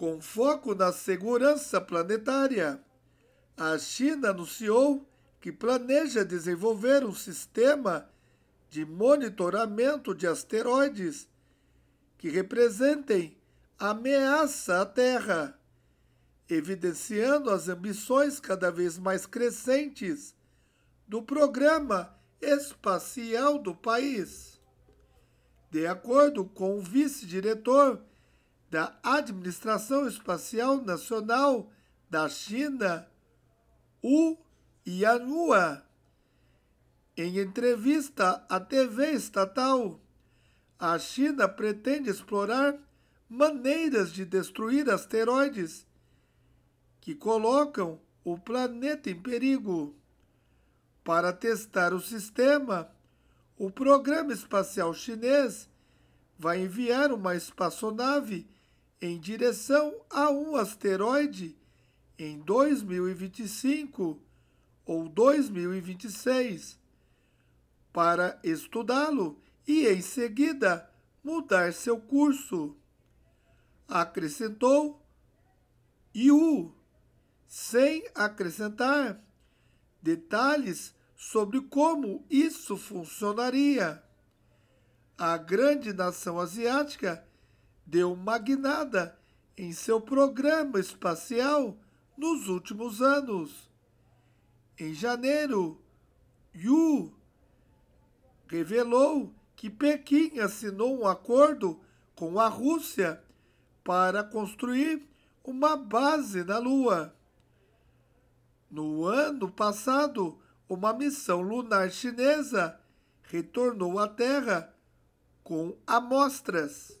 Com foco na segurança planetária, a China anunciou que planeja desenvolver um sistema de monitoramento de asteroides que representem ameaça à Terra, evidenciando as ambições cada vez mais crescentes do programa espacial do país. De acordo com o vice-diretor da Administração Espacial Nacional da China, Wu Yanhua. Em entrevista à TV estatal, a China pretende explorar maneiras de destruir asteroides que colocam o planeta em perigo. Para testar o sistema, o programa espacial chinês vai enviar uma espaçonave em direção a um asteroide em 2025 ou 2026 para estudá-lo e, em seguida, mudar seu curso. Acrescentou Yu, sem acrescentar detalhes sobre como isso funcionaria. A grande nação asiática deu uma guinada em seu programa espacial nos últimos anos. Em janeiro, Yu revelou que Pequim assinou um acordo com a Rússia para construir uma base na Lua. No ano passado, uma missão lunar chinesa retornou à Terra com amostras.